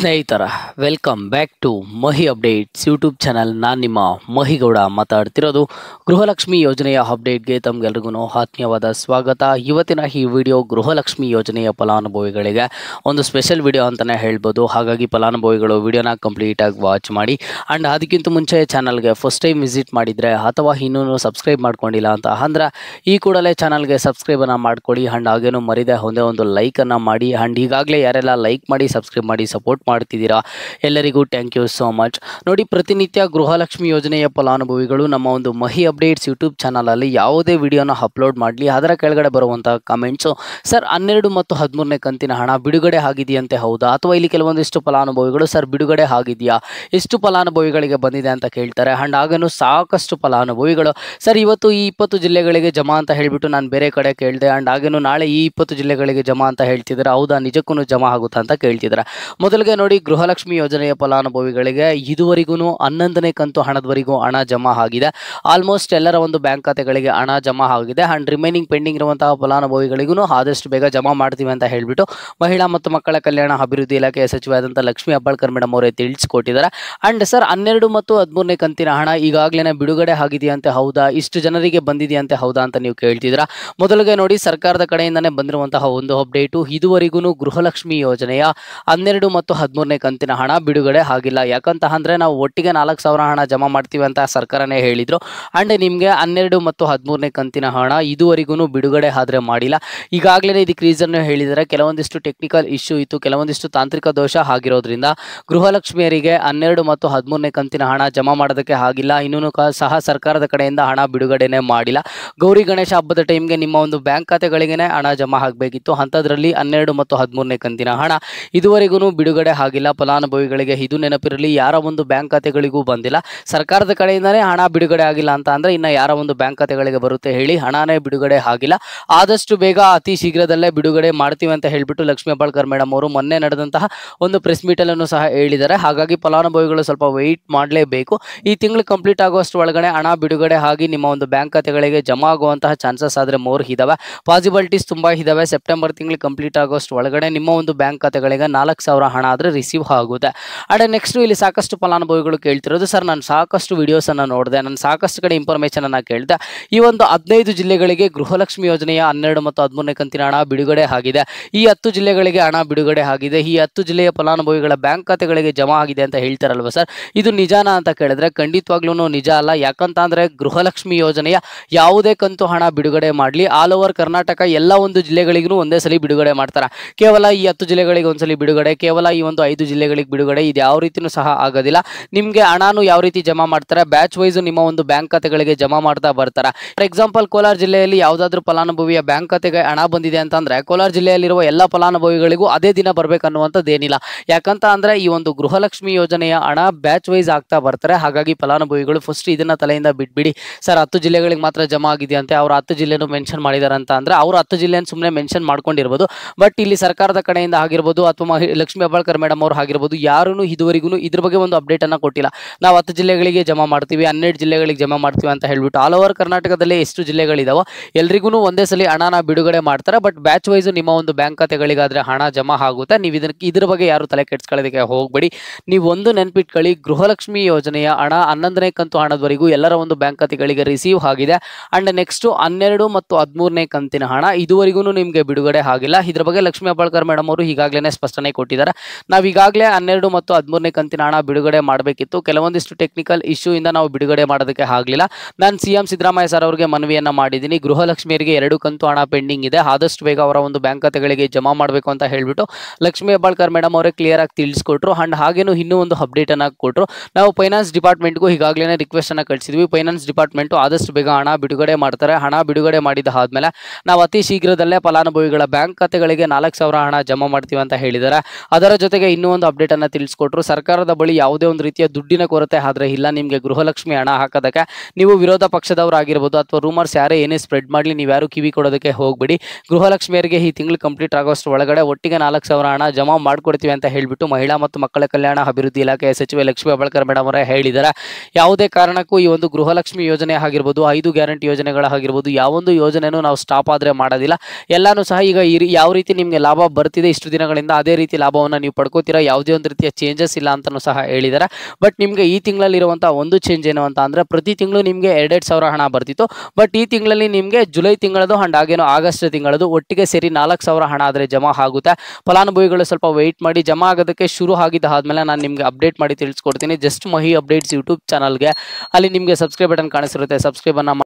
ಸ್ನೇಹಿತರ welcome back to Mahi updates YouTube channel ನಾನು ನಿಮ್ಮ ಮಹಿಗೌಡ ಮಾತಾಡ್ತಿರೋದು ಗೃಹಲಕ್ಷ್ಮಿ ಯೋಜನೆಯ ಅಪ್ಡೇಟ್ಗೆ ತಮಗೆಲ್ರಿಗೂ ಆತ್ಮೀಯವಾದ ಸ್ವಾಗತ ಇವತ್ತಿನ ಈ ವಿಡಿಯೋ ಗೃಹಲಕ್ಷ್ಮಿ ಯೋಜನೆಯ ಫಲಾನುಭವಿಗಳಿಗೆ ಒಂದು ಸ್ಪೆಷಲ್ ವಿಡಿಯೋ ಅಂತಲೇ ಹೇಳ್ಬೋದು ಹಾಗಾಗಿ ಫಲಾನುಭವಿಗಳು ವಿಡಿಯೋನ ಕಂಪ್ಲೀಟಾಗಿ ವಾಚ್ ಮಾಡಿ ಆ್ಯಂಡ್ ಅದಕ್ಕಿಂತ ಮುಂಚೆ ಚಾನಲ್ಗೆ ಫಸ್ಟ್ ಟೈಮ್ ವಿಸಿಟ್ ಮಾಡಿದರೆ ಅಥವಾ ಇನ್ನೂ ಸಬ್ಸ್ಕ್ರೈಬ್ ಮಾಡ್ಕೊಂಡಿಲ್ಲ ಅಂತ ಅಂದ್ರೆ ಈ ಕೂಡಲೇ ಚಾನಲ್ಗೆ ಸಬ್ಸ್ಕ್ರೈಬನ್ನು ಮಾಡ್ಕೊಳ್ಳಿ ಆ್ಯಂಡ್ ಹಾಗೇನೂ ಮರಿದೆ ಒಂದೇ ಒಂದು ಲೈಕನ್ನು ಮಾಡಿ ಆ್ಯಂಡ್ ಈಗಾಗಲೇ ಯಾರೆಲ್ಲ ಲೈಕ್ ಮಾಡಿ ಸಬ್ಸ್ಕ್ರೈಬ್ ಮಾಡಿ ಸಪೋರ್ಟ್ ಮಾಡ್ತಿದ್ದೀರಾ ಎಲ್ಲರಿಗೂ ಥ್ಯಾಂಕ್ ಯು ಸೋ ಮಚ್ ನೋಡಿ ಪ್ರತಿನಿತ್ಯ ಗೃಹಲಕ್ಷ್ಮಿ ಯೋಜನೆಯ ಫಲಾನುಭವಿಗಳು ನಮ್ಮ ಒಂದು ಮಹಿ ಅಪ್ಡೇಟ್ಸ್ ಯೂಟ್ಯೂಬ್ ಚಾನಲಲ್ಲಿ ಯಾವುದೇ ವಿಡಿಯೋನ ಅಪ್ಲೋಡ್ ಮಾಡಲಿ ಅದರ ಕೆಳಗಡೆ ಬರುವಂತಹ ಕಮೆಂಟ್ಸು ಸರ್ ಹನ್ನೆರಡು ಮತ್ತು ಹದಿಮೂರನೇ ಕಂತಿನ ಹಣ ಬಿಡುಗಡೆ ಆಗಿದೆಯಂತೆ ಹೌದಾ ಅಥವಾ ಇಲ್ಲಿ ಕೆಲವೊಂದಿಷ್ಟು ಫಲಾನುಭವಿಗಳು ಸರ್ ಬಿಡುಗಡೆ ಆಗಿದೆಯಾ ಎಷ್ಟು ಫಲಾನುಭವಿಗಳಿಗೆ ಬಂದಿದೆ ಅಂತ ಕೇಳ್ತಾರೆ ಅಂಡ್ ಆಗನು ಸಾಕಷ್ಟು ಫಲಾನುಭವಿಗಳು ಸರ್ ಇವತ್ತು ಈ ಇಪ್ಪತ್ತು ಜಿಲ್ಲೆಗಳಿಗೆ ಜಮಾ ಅಂತ ಹೇಳಿಬಿಟ್ಟು ನಾನು ಬೇರೆ ಕಡೆ ಕೇಳಿದೆ ಆ್ಯಂಡ್ ಆಗೇನು ನಾಳೆ ಈ ಇಪ್ಪತ್ತು ಜಿಲ್ಲೆಗಳಿಗೆ ಜಮಾ ಅಂತ ಹೇಳ್ತಿದ್ದಾರೆ ಹೌದಾ ನಿಜಕ್ಕೂ ಜಮಾ ಆಗುತ್ತಾ ಅಂತ ಕೇಳ್ತಿದ್ದಾರೆ ಮೊದಲಿಗೆ ನೋಡಿ ಗೃಹಲಕ್ಷ್ಮಿ ಯೋಜನೆಯ ಫಲಾನುಭವಿಗಳಿಗೆ ಇದುವರೆಗೂ ಹನ್ನೊಂದನೇ ಕಂತು ಹಣದವರೆಗೂ ಹಣ ಜಮಾ ಆಗಿದೆ ಆಲ್ಮೋಸ್ಟ್ ಎಲ್ಲರ ಒಂದು ಬ್ಯಾಂಕ್ ಖಾತೆಗಳಿಗೆ ಹಣ ಜಮಾ ಆಗಿದೆ ಅಂಡ್ ರಿಮೈನಿಂಗ್ ಪೆಂಡಿಂಗ್ ಇರುವಂತಹ ಫಲಾನುಭವಿಗಳಿಗೂ ಆದಷ್ಟು ಬೇಗ ಜಮಾ ಮಾಡ್ತೀವಿ ಅಂತ ಹೇಳಿಬಿಟ್ಟು ಮಹಿಳಾ ಮತ್ತು ಮಕ್ಕಳ ಕಲ್ಯಾಣ ಅಭಿವೃದ್ಧಿ ಇಲಾಖೆಯ ಸಚಿವಾದಂತಹ ಲಕ್ಷ್ಮೀ ಅಬ್ಬಾಳ್ಕರ್ ಮೇಡಮ್ ಅವರೇ ತಿಳಿಸಿಕೊಟ್ಟಿದ್ದಾರೆ ಅಂಡ್ ಸರ್ ಹನ್ನೆರಡು ಮತ್ತು ಹದಿಮೂರನೇ ಕಂತಿನ ಹಣ ಈಗಾಗಲೇ ಬಿಡುಗಡೆ ಆಗಿದೆಯಂತೆ ಹೌದಾ ಇಷ್ಟು ಜನರಿಗೆ ಬಂದಿದೆಯಂತೆ ಹೌದಾ ಅಂತ ನೀವು ಕೇಳ್ತಿದ್ದೀರಾ ಮೊದಲಿಗೆ ನೋಡಿ ಸರ್ಕಾರದ ಕಡೆಯಿಂದನೇ ಬಂದಿರುವಂತಹ ಒಂದು ಅಪ್ಡೇಟು ಇದುವರೆಗೂ ಗೃಹಲಕ್ಷ್ಮಿ ಯೋಜನೆಯ ಹನ್ನೆರಡು ಮತ್ತು ಹದಿಮೂರನೇ ಕಂತಿನ ಹಣ ಬಿಡುಗಡೆ ಆಗಿಲ್ಲ ಯಾಕಂತ ಅಂದರೆ ನಾವು ಒಟ್ಟಿಗೆ ನಾಲ್ಕು ಸಾವಿರ ಹಣ ಜಮಾ ಮಾಡ್ತೀವಿ ಅಂತ ಸರ್ಕಾರನೇ ಹೇಳಿದ್ರು ಆ್ಯಂಡ್ ನಿಮಗೆ ಹನ್ನೆರಡು ಮತ್ತು ಹದಿಮೂರನೇ ಕಂತಿನ ಹಣ ಇದುವರೆಗೂ ಬಿಡುಗಡೆ ಆದರೆ ಮಾಡಿಲ್ಲ ಈಗಾಗಲೇ ಇದಕ್ಕೆ ರೀಸನ್ನು ಹೇಳಿದರೆ ಕೆಲವೊಂದಿಷ್ಟು ಟೆಕ್ನಿಕಲ್ ಇಶ್ಯೂ ಇತ್ತು ಕೆಲವೊಂದಿಷ್ಟು ತಾಂತ್ರಿಕ ದೋಷ ಆಗಿರೋದ್ರಿಂದ ಗೃಹಲಕ್ಷ್ಮಿಯರಿಗೆ ಹನ್ನೆರಡು ಮತ್ತು ಹದಿಮೂರನೇ ಕಂತಿನ ಹಣ ಜಮಾ ಮಾಡೋದಕ್ಕೆ ಆಗಿಲ್ಲ ಇನ್ನೂ ಸಹ ಸರ್ಕಾರದ ಕಡೆಯಿಂದ ಹಣ ಬಿಡುಗಡೆನೇ ಮಾಡಿಲ್ಲ ಗೌರಿ ಗಣೇಶ ಹಬ್ಬದ ಟೈಮ್ಗೆ ನಿಮ್ಮ ಒಂದು ಬ್ಯಾಂಕ್ ಖಾತೆಗಳಿಗೆ ಹಣ ಜಮಾ ಆಗಬೇಕಿತ್ತು ಅಂಥದ್ರಲ್ಲಿ ಹನ್ನೆರಡು ಮತ್ತು ಹದಿಮೂರನೇ ಕಂತಿನ ಹಣ ಇದುವರೆಗೂ ಬಿಡುಗಡೆ ಕಡೆ ಆಗಿಲ್ಲ ಫಲಾನುಭವಿಗಳಿಗೆ ಇದು ನೆನಪಿರಲಿ ಯಾರ ಒಂದು ಬ್ಯಾಂಕ್ ಖಾತೆಗಳಿಗೂ ಬಂದಿಲ್ಲ ಸರ್ಕಾರದ ಕಡೆಯಿಂದನೇ ಹಣ ಬಿಡುಗಡೆ ಆಗಿಲ್ಲ ಅಂತ ಅಂದ್ರೆ ಇನ್ನು ಯಾರ ಒಂದು ಬ್ಯಾಂಕ್ ಖಾತೆಗಳಿಗೆ ಬರುತ್ತೆ ಹೇಳಿ ಹಣನೇ ಬಿಡುಗಡೆ ಆಗಿಲ್ಲ ಆದಷ್ಟು ಬೇಗ ಅತಿ ಶೀಘ್ರದಲ್ಲೇ ಬಿಡುಗಡೆ ಮಾಡ್ತೀವಿ ಅಂತ ಹೇಳಿಬಿಟ್ಟು ಲಕ್ಷ್ಮೀ ಅಬಾಳ್ಕರ್ ಮೇಡಮ್ ಅವರು ಮೊನ್ನೆ ನಡೆದಂತಹ ಒಂದು ಪ್ರೆಸ್ ಮೀಟ್ ಅನ್ನು ಸಹ ಹೇಳಿದ್ದಾರೆ ಹಾಗಾಗಿ ಫಲಾನುಭವಿಗಳು ಸ್ವಲ್ಪ ವೆಯ್ಟ್ ಮಾಡಲೇಬೇಕು ಈ ತಿಂಗಳು ಕಂಪ್ಲೀಟ್ ಆಗುವಷ್ಟು ಒಳಗಡೆ ಹಣ ಬಿಡುಗಡೆ ಆಗಿ ನಿಮ್ಮ ಒಂದು ಬ್ಯಾಂಕ್ ಖಾತೆಗಳಿಗೆ ಜಮಾ ಆಗುವಂತಹ ಚಾನ್ಸಸ್ ಆದ್ರೆ ಮೋರ್ ಇದಾವೆ ಪಾಸಿಬಿಲಿಟೀಸ್ ತುಂಬಾ ಇದಾವೆ ಸೆಪ್ಟೆಂಬರ್ ತಿಂಗಳು ಕಂಪ್ಲೀಟ್ ಆಗುವಷ್ಟು ಒಳಗಡೆ ನಿಮ್ಮ ಒಂದು ಬ್ಯಾಂಕ್ ಖಾತೆಗಳಿಗೆ ನಾಲ್ಕು ಸಾವಿರ ಹಣ ಆದರೆ ರಿಸೀವ್ ಆಗುತ್ತೆ ಆ್ಯಂಡ್ ನೆಕ್ಸ್ಟ್ ಇಲ್ಲಿ ಸಾಕಷ್ಟು ಫಲಾನುಭವಿಗಳು ಕೇಳ್ತಿರೋದು ಸರ್ ನಾನು ಸಾಕಷ್ಟು ವಿಡಿಯೋಸನ್ನು ನೋಡಿದೆ ನಾನು ಸಾಕಷ್ಟು ಕಡೆ ಇನ್ಫಾರ್ಮೇಷನನ್ನು ಕೇಳಿದೆ ಈ ಒಂದು ಹದಿನೈದು ಜಿಲ್ಲೆಗಳಿಗೆ ಗೃಹಲಕ್ಷ್ಮಿ ಯೋಜನೆಯ ಹನ್ನೆರಡು ಮತ್ತು ಹದಿಮೂರನೇ ಕಂತಿನ ಹಣ ಬಿಡುಗಡೆ ಆಗಿದೆ ಈ ಹತ್ತು ಜಿಲ್ಲೆಗಳಿಗೆ ಹಣ ಬಿಡುಗಡೆ ಆಗಿದೆ ಈ ಹತ್ತು ಜಿಲ್ಲೆಯ ಫಲಾನುಭವಿಗಳ ಬ್ಯಾಂಕ್ ಖಾತೆಗಳಿಗೆ ಜಮಾ ಆಗಿದೆ ಅಂತ ಹೇಳ್ತಾರಲ್ವ ಸರ್ ಇದು ನಿಜಾನ ಅಂತ ಕೇಳಿದ್ರೆ ಖಂಡಿತವಾಗ್ಲೂ ನಿಜ ಅಲ್ಲ ಯಾಕಂತ ಅಂದರೆ ಗೃಹಲಕ್ಷ್ಮಿ ಯೋಜನೆಯ ಯಾವುದೇ ಕಂತು ಹಣ ಬಿಡುಗಡೆ ಮಾಡಲಿ ಆಲ್ ಓವರ್ ಕರ್ನಾಟಕ ಎಲ್ಲ ಒಂದು ಜಿಲ್ಲೆಗಳಿಗೂ ಒಂದೇ ಸಲ ಬಿಡುಗಡೆ ಮಾಡ್ತಾರೆ ಕೇವಲ ಈ ಹತ್ತು ಜಿಲ್ಲೆಗಳಿಗೆ ಒಂದ್ಸಲಿ ಬಿಡುಗಡೆ ಕೇವಲ ಈ ಒಂದು ಐದು ಜಿಲ್ಲೆಗಳಿಗೆ ಬಿಡುಗಡೆ ಇದು ಯಾವ ರೀತಿಯೂ ಸಹ ಆಗೋದಿಲ್ಲ ನಿಮಗೆ ಹಣನೂ ಯಾವ ರೀತಿ ಜಮಾ ಮಾಡ್ತಾರೆ ಬ್ಯಾಚ್ ವೈಸ್ ನಿಮ್ಮ ಒಂದು ಬ್ಯಾಂಕ್ ಖಾತೆಗಳಿಗೆ ಜಮಾ ಮಾಡ್ತಾ ಬರ್ತಾರೆ ಫಾರ್ ಎಕ್ಸಾಂಪಲ್ ಕೋಲಾರ ಜಿಲ್ಲೆಯಲ್ಲಿ ಯಾವುದಾದ್ರೂ ಫಲಾನುಭವಿಯ ಬ್ಯಾಂಕ್ ಖಾತೆಗೆ ಹಣ ಬಂದಿದೆ ಅಂತಂದ್ರೆ ಕೋಲಾರ ಜಿಲ್ಲೆಯಲ್ಲಿರುವ ಎಲ್ಲ ಫಲಾನುಭವಿಗಳಿಗೂ ಅದೇ ದಿನ ಬರಬೇಕನ್ನುವಂಥದ್ದೇನಿಲ್ಲ ಯಾಕಂತ ಅಂದ್ರೆ ಈ ಒಂದು ಗೃಹಲಕ್ಷ್ಮಿ ಯೋಜನೆಯ ಹಣ ಬ್ಯಾಚ್ ವೈಸ್ ಆಗ್ತಾ ಬರ್ತಾರೆ ಹಾಗಾಗಿ ಫಲಾನುಭವಿಗಳು ಫಸ್ಟ್ ಇದನ್ನ ತಲೆಯಿಂದ ಬಿಟ್ಬಿಡಿ ಸರ್ ಹತ್ತು ಜಿಲ್ಲೆಗಳಿಗೆ ಮಾತ್ರ ಜಮಾ ಆಗಿದೆ ಅಂತ ಅವರು ಹತ್ತು ಜಿಲ್ಲೆನೂ ಮೆನ್ಷನ್ ಮಾಡಿದಾರೆ ಅಂತ ಅಂದ್ರೆ ಅವರು ಹತ್ತು ಜಿಲ್ಲೆಯನ್ನು ಸುಮ್ಮನೆ ಮೆನ್ಷನ್ ಮಾಡ್ಕೊಂಡಿರ್ಬೋದು ಬಟ್ ಇಲ್ಲಿ ಸರ್ಕಾರದ ಕಡೆಯಿಂದ ಆಗಿರ್ಬೋದು ಅಥವಾ ಲಕ್ಷ್ಮೀ ಮೇಡಮ್ ಅವರು ಆಗಿರ್ಬೋದು ಯಾರೂ ಇದುವರೆಗೂ ಇದ್ರ ಬಗ್ಗೆ ಒಂದು ಅಪ್ಡೇಟನ್ನು ಕೊಟ್ಟಿಲ್ಲ ನಾವು ಹತ್ತು ಜಿಲ್ಲೆಗಳಿಗೆ ಜಮಾ ಮಾಡ್ತೀವಿ ಹನ್ನೆರಡು ಜಿಲ್ಲೆಗಳಿಗೆ ಜಮಾ ಮಾಡ್ತೀವಿ ಅಂತ ಹೇಳ್ಬಿಟ್ಟು ಆಲ್ ಓವರ್ ಕರ್ನಾಟಕದಲ್ಲಿ ಎಷ್ಟು ಜಿಲ್ಲೆಗಳಿದಾವೆ ಎಲ್ರಿಗೂ ಒಂದೇ ಸಲ ಹಣನ ಬಿಡುಗಡೆ ಮಾಡ್ತಾರೆ ಬಟ್ ಬ್ಯಾಚ್ ವೈಸು ನಿಮ್ಮ ಒಂದು ಬ್ಯಾಂಕ್ ಖಾತೆಗಳಿಗಾದರೆ ಹಣ ಜಮಾ ಆಗುತ್ತೆ ನೀವು ಇದಕ್ಕೆ ಇದ್ರ ಬಗ್ಗೆ ಯಾರು ತಲೆ ಕೆಡ್ಸ್ಕೊಳ್ಳೋದಕ್ಕೆ ಹೋಗಬೇಡಿ ನೀವು ಒಂದು ನೆನ್ಪಿಟ್ಕೊಳ್ಳಿ ಗೃಹಲಕ್ಷ್ಮಿ ಯೋಜನೆಯ ಹಣ ಹನ್ನೊಂದನೇ ಕಂತು ಹಣದವರೆಗೂ ಎಲ್ಲರ ಒಂದು ಬ್ಯಾಂಕ್ ಖಾತೆಗಳಿಗೆ ರಿಸೀವ್ ಆಗಿದೆ ಅಂಡ್ ನೆಕ್ಸ್ಟ್ ಹನ್ನೆರಡು ಮತ್ತು ಹದಿಮೂರನೇ ಕಂತಿನ ಹಣ ಇದುವರೆಗೂ ನಿಮಗೆ ಬಿಡುಗಡೆ ಆಗಿಲ್ಲ ಇದ್ರ ಬಗ್ಗೆ ಲಕ್ಷ್ಮೀ ಅಬ್ಬಾಳ್ಕರ್ ಮೇಡಮ್ ಅವರು ಈಗಾಗಲೇ ಸ್ಪಷ್ಟನೆ ಕೊಟ್ಟಿದ್ದಾರೆ ನಾವು ಈಗಾಗಲೇ ಹನ್ನೆರಡು ಮತ್ತು ಹದಿಮೂರನೇ ಕಂತಿನ ಹಣ ಬಿಡುಗಡೆ ಮಾಡಬೇಕಿತ್ತು ಕೆಲವೊಂದಿಷ್ಟು ಟೆಕ್ನಿಕಲ್ ಇಶ್ಯೂ ಇಂದ ನಾವು ಬಿಡುಗಡೆ ಮಾಡೋದಕ್ಕೆ ಆಗಲಿಲ್ಲ ನಾನು ಸಿ ಎಂ ಸಿದ್ದರಾಮಯ್ಯ ಸರ್ ಅವರಿಗೆ ಮನವಿಯನ್ನು ಮಾಡಿದ್ದೀನಿ ಗೃಹಲಕ್ಷ್ಮಿಯರಿಗೆ ಎರಡು ಕಂತು ಹಣ ಪೆಂಡಿಂಗ್ ಇದೆ ಆದಷ್ಟು ಬೇಗ ಅವರ ಒಂದು ಬ್ಯಾಂಕ್ ಖಾತೆಗಳಿಗೆ ಜಮಾ ಮಾಡಬೇಕು ಅಂತ ಹೇಳಿಬಿಟ್ಟು ಲಕ್ಷ್ಮೀ ಹೆಬ್ಬಾಳ್ಕರ್ ಮೇಡಮ್ ಅವರೇ ಕ್ಲಿಯರ್ ಆಗಿ ತಿಳಿಸ್ಕೊಟ್ರು ಅಂಡ್ ಹಾಗೇನು ಇನ್ನೂ ಒಂದು ಅಪ್ಡೇಟ್ ಅನ್ನು ಕೊಟ್ಟರು ನಾವು ಫೈನಾನ್ಸ್ ಡಿಪಾರ್ಟ್ಮೆಂಟ್ಗೂ ಈಗಾಗಲೇ ರಿಕ್ವೆಸ್ಟ್ ಅನ್ನು ಕಳಿಸಿದ್ವಿ ಫೈನಾನ್ಸ್ ಡಿಪಾರ್ಟ್ಮೆಂಟು ಆದಷ್ಟು ಬೇಗ ಹಣ ಬಿಡುಗಡೆ ಮಾಡ್ತಾರೆ ಹಣ ಬಿಡುಗಡೆ ಮಾಡಿದ ಆದಮೇಲೆ ನಾವು ಅತಿ ಶೀಘ್ರದಲ್ಲೇ ಫಲಾನುಭವಿಗಳ ಬ್ಯಾಂಕ್ ಖಾತೆಗಳಿಗೆ ನಾಲ್ಕು ಸಾವಿರ ಹಣ ಜಮಾ ಮಾಡ್ತೀವಿ ಅಂತ ಹೇಳಿದ್ದಾರೆ ಅದರ ಜೊತೆ ಜೊತೆಗೆ ಇನ್ನೂ ಒಂದು ಅಪ್ಡೇಟ್ ಅನ್ನ ತಿಳಿಸ್ಕೊಟ್ರು ಸರ್ಕಾರದ ಬಳಿ ಯಾವುದೇ ಒಂದು ರೀತಿಯ ದುಡ್ಡಿನ ಕೊರತೆ ಆದ್ರೆ ಇಲ್ಲ ನಿಮಗೆ ಗೃಹಲಕ್ಷ್ಮಿ ಹಣ ಹಾಕೋದಕ್ಕೆ ನೀವು ವಿರೋಧ ಪಕ್ಷದವರಾಗಿರ್ಬೋದು ಅಥವಾ ರೂಮರ್ಸ್ ಯಾರೇ ಏನೇ ಸ್ಪ್ರೆಡ್ ಮಾಡಲಿ ನೀವು ಯಾರು ಕಿವಿ ಕೊಡೋದಕ್ಕೆ ಹೋಗ್ಬೇಡಿ ಗೃಹಲಕ್ಷ್ಮಿಯರಿಗೆ ಈ ತಿಂಗಳು ಕಂಪ್ಲೀಟ್ ಆಗೋಷ್ಟು ಒಳಗಡೆ ಒಟ್ಟಿಗೆ ನಾಲ್ಕು ಸಾವಿರ ಹಣ ಜಮಾ ಮಾಡ್ಕೊಡ್ತೀವಿ ಅಂತ ಹೇಳಿಬಿಟ್ಟು ಮಹಿಳಾ ಮತ್ತು ಮಕ್ಕಳ ಕಲ್ಯಾಣ ಅಭಿವೃದ್ಧಿ ಇಲಾಖೆಯ ಸಚಿವೆ ಲಕ್ಷ್ಮೀ ಹೆಬ್ಬಾಳ್ಕರ್ ಮೇಡಮ್ ಅವರೇ ಹೇಳಿದ್ದಾರೆ ಯಾವುದೇ ಕಾರಣಕ್ಕೂ ಈ ಒಂದು ಗೃಹಲಕ್ಷ್ಮಿ ಯೋಜನೆ ಆಗಿರ್ಬೋದು ಐದು ಗ್ಯಾರಂಟಿ ಯೋಜನೆಗಳಾಗಿರ್ಬೋದು ಯಾವೊಂದು ಯೋಜನೆಯೂ ನಾವು ಸ್ಟಾಪ್ ಆದರೆ ಮಾಡೋದಿಲ್ಲ ಎಲ್ಲಾನು ಸಹ ಈಗ ಯಾವ ರೀತಿ ನಿಮಗೆ ಲಾಭ ಬರ್ತಿದೆ ಇಷ್ಟು ದಿನಗಳಿಂದ ಅದೇ ರೀತಿ ಲಾಭವನ್ನು ನೀವು ಮಾಡ್ಕೋತೀರಾ ಯಾವುದೇ ಒಂದು ರೀತಿಯ ಚೇಂಜಸ್ ಇಲ್ಲ ಅಂತಲೂ ಸಹ ಹೇಳಿದ್ದಾರೆ ಬಟ್ ನಿಮಗೆ ಈ ತಿಂಗಳಲ್ಲಿರುವಂಥ ಒಂದು ಚೇಂಜ್ ಏನು ಅಂತ ಅಂದರೆ ಪ್ರತಿ ತಿಂಗಳು ನಿಮಗೆ ಎರಡೆರಡು ಸಾವಿರ ಹಣ ಬರ್ತಿತ್ತು ಬಟ್ ಈ ತಿಂಗಳಲ್ಲಿ ನಿಮಗೆ ಜುಲೈ ತಿಂಗಳದು ಆ್ಯಂಡ್ ಆಗೇನು ಆಗಸ್ಟ್ ತಿಂಗಳದು ಒಟ್ಟಿಗೆ ಸೇರಿ ನಾಲ್ಕು ಸಾವಿರ ಹಣ ಆದರೆ ಜಮಾ ಆಗುತ್ತೆ ಫಲಾನುಭವಿಗಳು ಸ್ವಲ್ಪ ವೆಯ್ಟ್ ಮಾಡಿ ಜಮಾ ಆಗೋದಕ್ಕೆ ಶುರು ಆದ್ಮೇಲೆ ನಾನು ನಿಮಗೆ ಅಪ್ಡೇಟ್ ಮಾಡಿ ತಿಳಿಸ್ಕೊಡ್ತೀನಿ ಜಸ್ಟ್ ಮಹಿ ಅಪ್ಡೇಟ್ಸ್ ಯೂಟ್ಯೂಬ್ ಚಾನಲ್ಗೆ ಅಲ್ಲಿ ನಿಮಗೆ ಸಬ್ಸ್ಕ್ರೈಬ್ ಬಟನ್ ಕಾಣಿಸಿರುತ್ತೆ ಸಬ್ಸ್ಕ್ರೈಬನ್ನು